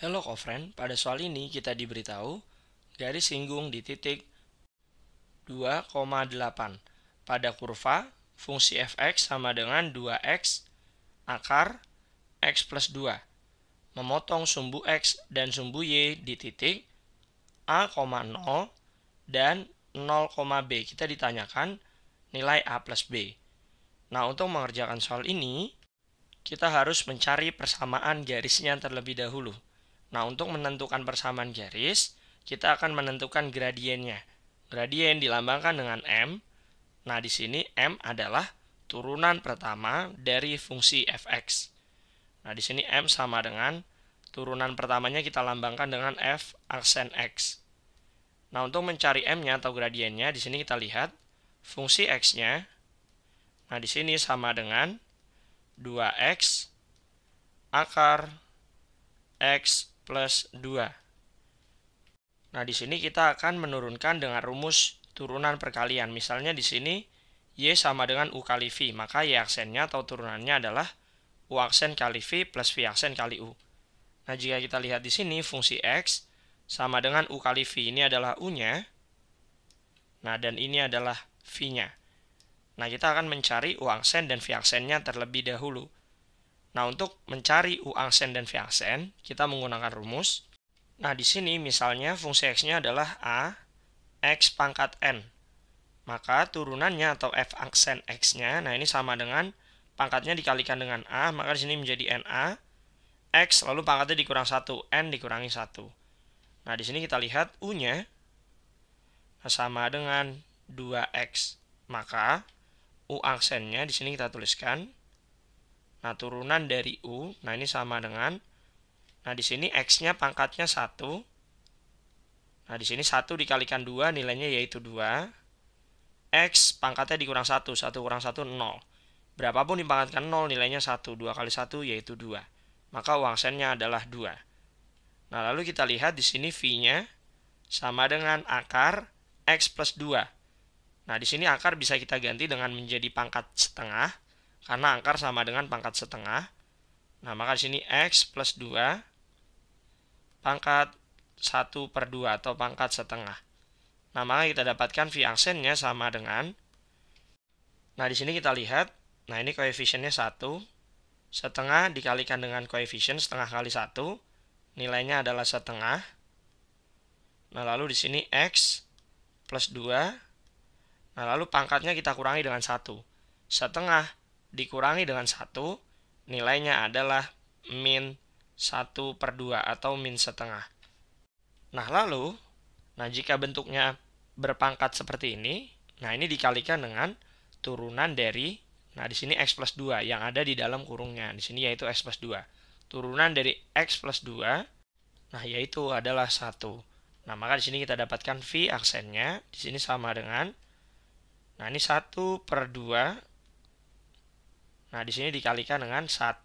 Hello Kofren, pada soal ini kita diberitahu garis singgung di titik 2,8. Pada kurva, fungsi fx sama dengan 2x akar x plus 2. Memotong sumbu x dan sumbu y di titik a, 0 dan 0, b. Kita ditanyakan nilai a plus b. Nah, untuk mengerjakan soal ini, kita harus mencari persamaan garisnya terlebih dahulu. Nah, untuk menentukan persamaan garis, kita akan menentukan gradiennya. Gradien dilambangkan dengan M. Nah, di sini M adalah turunan pertama dari fungsi fx. Nah, di sini M sama dengan turunan pertamanya kita lambangkan dengan F aksen X. Nah, untuk mencari M-nya atau gradiennya, di sini kita lihat fungsi X-nya. Nah, di sini sama dengan 2X akar X plus 2. Nah, di sini kita akan menurunkan dengan rumus turunan perkalian. Misalnya di sini Y sama dengan U kali V, maka Y aksennya atau turunannya adalah U aksen kali V plus V aksen kali U. Nah, jika kita lihat di sini, fungsi X sama dengan U kali V. Ini adalah U-nya. Nah, dan ini adalah V-nya. Nah, kita akan mencari U aksen dan V aksennya terlebih dahulu. Nah, untuk mencari U angsen dan V angsen, kita menggunakan rumus. Nah, di sini misalnya fungsi x-nya adalah A x pangkat n. Maka turunannya atau F angsen x-nya, nah ini sama dengan pangkatnya dikalikan dengan A, maka di sini menjadi NA x lalu pangkatnya dikurang 1, n dikurangi 1. Nah, di sini kita lihat U-nya nah, sama dengan 2x. Maka U angsennya di sini kita tuliskan Nah, turunan dari U. Nah, ini sama dengan. Nah, di sini X-nya pangkatnya 1. Nah, di sini 1 dikalikan 2, nilainya yaitu 2. X pangkatnya dikurang 1. 1 kurang 1, 0. Berapapun dipangkatkan 0, nilainya 1. 2 kali 1 yaitu 2. Maka uang sennya adalah 2. Nah, lalu kita lihat di sini V-nya sama dengan akar X plus 2. Nah, di sini akar bisa kita ganti dengan menjadi pangkat setengah karena angkar sama dengan pangkat setengah. Nah, maka di sini X plus 2 pangkat 1 per 2 atau pangkat setengah. Nah, maka kita dapatkan V angsennya sama dengan. Nah, di sini kita lihat. Nah, ini koefisiennya 1. Setengah dikalikan dengan koefisien setengah kali 1. Nilainya adalah setengah. Nah, lalu di sini X plus 2. Nah, lalu pangkatnya kita kurangi dengan 1. Setengah dikurangi dengan satu nilainya adalah min 1 per 2 atau min setengah. Nah, lalu, nah jika bentuknya berpangkat seperti ini, nah ini dikalikan dengan turunan dari, nah di sini x plus 2 yang ada di dalam kurungnya, di sini yaitu x plus 2. Turunan dari x plus 2, nah yaitu adalah 1. Nah, maka di sini kita dapatkan V aksennya, di sini sama dengan, nah ini 1 per 2 Nah, di sini dikalikan dengan 1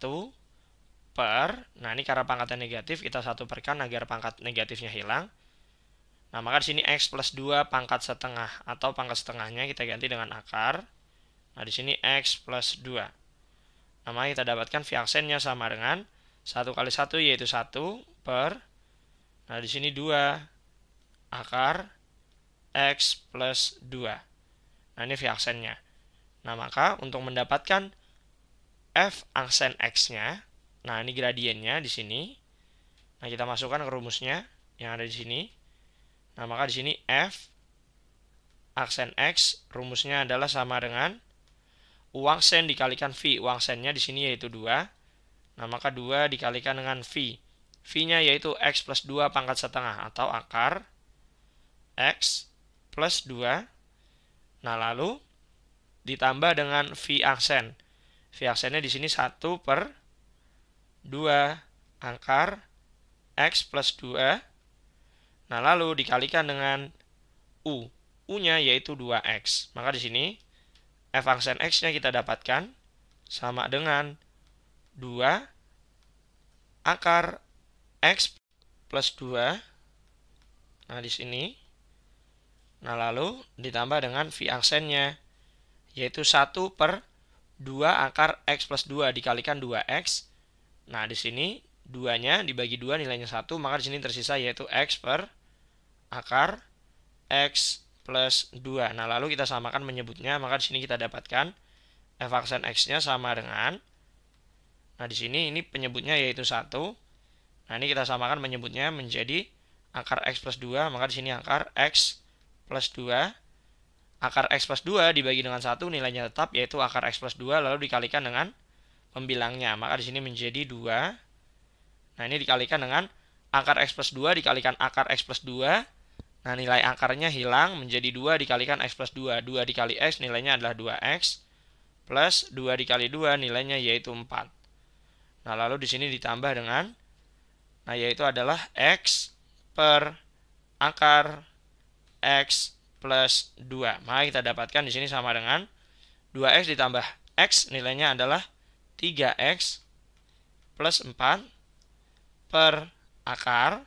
per, nah ini karena pangkatnya negatif, kita 1 per kan agar pangkat negatifnya hilang. Nah, maka di sini X plus 2 pangkat setengah, atau pangkat setengahnya kita ganti dengan akar. Nah, di sini X plus 2. Nah, maka kita dapatkan V aksennya sama dengan 1 kali 1 yaitu 1 per, nah di sini 2 akar X plus 2. Nah, ini V aksennya. Nah, maka untuk mendapatkan f aksen x-nya. Nah, ini gradiennya di sini. Nah, kita masukkan ke rumusnya yang ada di sini. Nah, maka di sini f aksen x rumusnya adalah sama dengan uang sen dikalikan v. Uang sennya di sini yaitu 2. Nah, maka 2 dikalikan dengan v. V-nya yaitu x plus 2 pangkat setengah atau akar x plus 2. Nah, lalu ditambah dengan v aksen. V aksennya di sini 1 per 2 angkar X plus 2. Nah, lalu dikalikan dengan U. U-nya yaitu 2X. Maka di sini F aksen X-nya kita dapatkan sama dengan 2 akar X plus 2. Nah, di sini. Nah, lalu ditambah dengan V aksennya, yaitu 1 per 2. 2 akar X plus 2 dikalikan 2X. Nah, di sini 2-nya dibagi 2 nilainya 1, maka di sini tersisa yaitu X per akar X plus 2. Nah, lalu kita samakan menyebutnya, maka di sini kita dapatkan F aksen X-nya sama dengan, nah di sini ini penyebutnya yaitu 1. Nah, ini kita samakan menyebutnya menjadi akar X plus 2, maka di sini akar X plus 2 akar x plus 2 dibagi dengan satu nilainya tetap yaitu akar x plus 2 lalu dikalikan dengan pembilangnya. Maka di sini menjadi 2. Nah, ini dikalikan dengan akar x plus 2 dikalikan akar x plus 2. Nah, nilai akarnya hilang menjadi 2 dikalikan x plus 2. 2 dikali x nilainya adalah 2x plus 2 dikali 2 nilainya yaitu 4. Nah, lalu di sini ditambah dengan nah yaitu adalah x per akar x plus 2. Maka kita dapatkan di sini sama dengan 2x ditambah x nilainya adalah 3x plus 4 per akar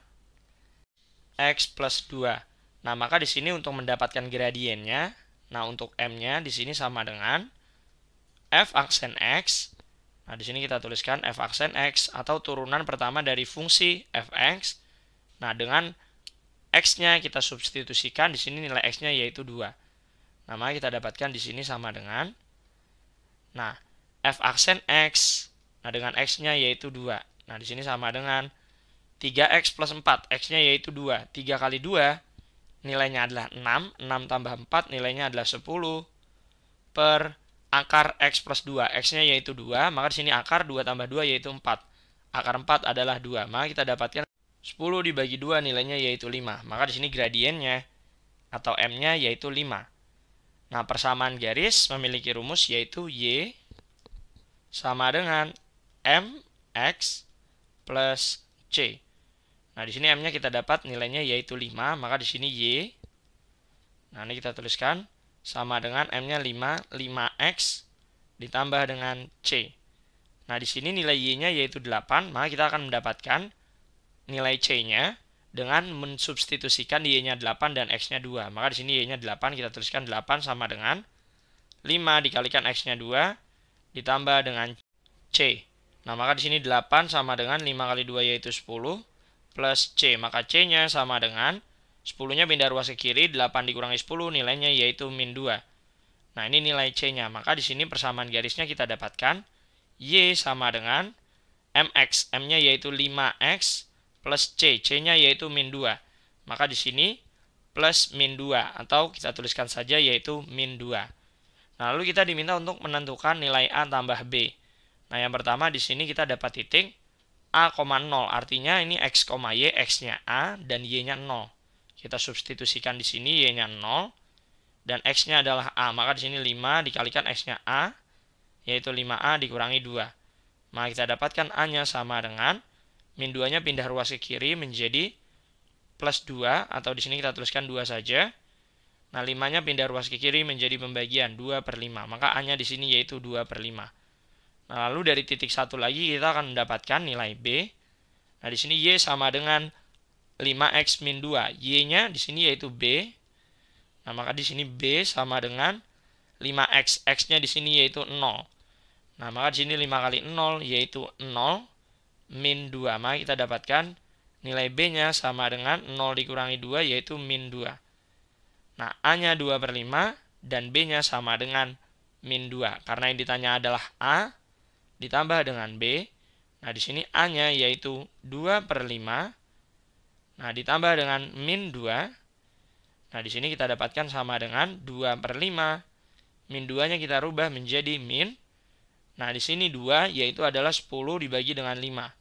x plus 2. Nah, maka di sini untuk mendapatkan gradiennya, nah untuk m-nya di sini sama dengan f aksen x. Nah, di sini kita tuliskan f aksen x atau turunan pertama dari fungsi fx. Nah, dengan x-nya kita substitusikan di sini nilai x-nya yaitu 2. Nah, maka kita dapatkan di sini sama dengan nah, f aksen x. Nah, dengan x-nya yaitu 2. Nah, di sini sama dengan 3x plus 4. X-nya yaitu 2. 3 kali 2 nilainya adalah 6. 6 tambah 4 nilainya adalah 10 per akar x plus 2. X-nya yaitu 2. Maka di sini akar 2 tambah 2 yaitu 4. Akar 4 adalah 2. Maka kita dapatkan 10 dibagi 2 nilainya yaitu 5. Maka di sini gradiennya atau M-nya yaitu 5. Nah, persamaan garis memiliki rumus yaitu Y sama dengan MX plus C. Nah, di sini M-nya kita dapat nilainya yaitu 5. Maka di sini Y. Nah, ini kita tuliskan sama dengan M-nya 5, 5X ditambah dengan C. Nah, di sini nilai Y-nya yaitu 8, maka kita akan mendapatkan nilai C-nya dengan mensubstitusikan Y-nya 8 dan X-nya 2. Maka di sini Y-nya 8, kita tuliskan 8 sama dengan 5 dikalikan X-nya 2 ditambah dengan C. Nah, maka di sini 8 sama dengan 5 kali 2 yaitu 10 plus C. Maka C-nya sama dengan 10-nya pindah ruas ke kiri, 8 dikurangi 10 nilainya yaitu min 2. Nah, ini nilai C-nya. Maka di sini persamaan garisnya kita dapatkan Y sama dengan MX. M-nya yaitu 5X plus C. C-nya yaitu min 2. Maka di sini plus min 2 atau kita tuliskan saja yaitu min 2. Nah, lalu kita diminta untuk menentukan nilai A tambah B. Nah, yang pertama di sini kita dapat titik A, 0. Artinya ini X, Y, X-nya A dan Y-nya 0. Kita substitusikan di sini Y-nya 0 dan X-nya adalah A. Maka di sini 5 dikalikan X-nya A, yaitu 5A dikurangi 2. Maka kita dapatkan A-nya sama dengan Min 2-nya pindah ruas ke kiri menjadi plus 2, atau di sini kita tuliskan 2 saja. Nah, 5-nya pindah ruas ke kiri menjadi pembagian 2 per 5. Maka A-nya di sini yaitu 2 per 5. Nah, lalu dari titik 1 lagi kita akan mendapatkan nilai B. Nah, di sini Y sama dengan 5X min 2. Y-nya di sini yaitu B. Nah, maka di sini B sama dengan 5X. X-nya di sini yaitu 0. Nah, maka di sini 5 kali 0 yaitu 0 min 2. Maka kita dapatkan nilai B-nya sama dengan 0 dikurangi 2 yaitu min 2. Nah, A-nya 2 per 5 dan B-nya sama dengan min 2. Karena yang ditanya adalah A ditambah dengan B. Nah, di sini A-nya yaitu 2 per 5. Nah, ditambah dengan min 2. Nah, di sini kita dapatkan sama dengan 2 per 5. Min 2-nya kita rubah menjadi min. Nah, di sini 2 yaitu adalah 10 dibagi dengan 5.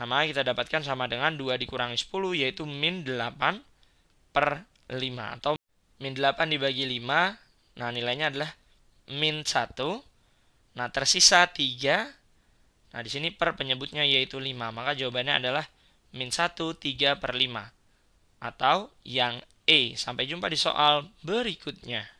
Sama nah, kita dapatkan sama dengan 2 dikurangi 10 yaitu min 8 per 5 atau min 8 dibagi 5 nah nilainya adalah min 1 nah tersisa 3 nah di sini per penyebutnya yaitu 5 maka jawabannya adalah min 1 3 per 5 atau yang E sampai jumpa di soal berikutnya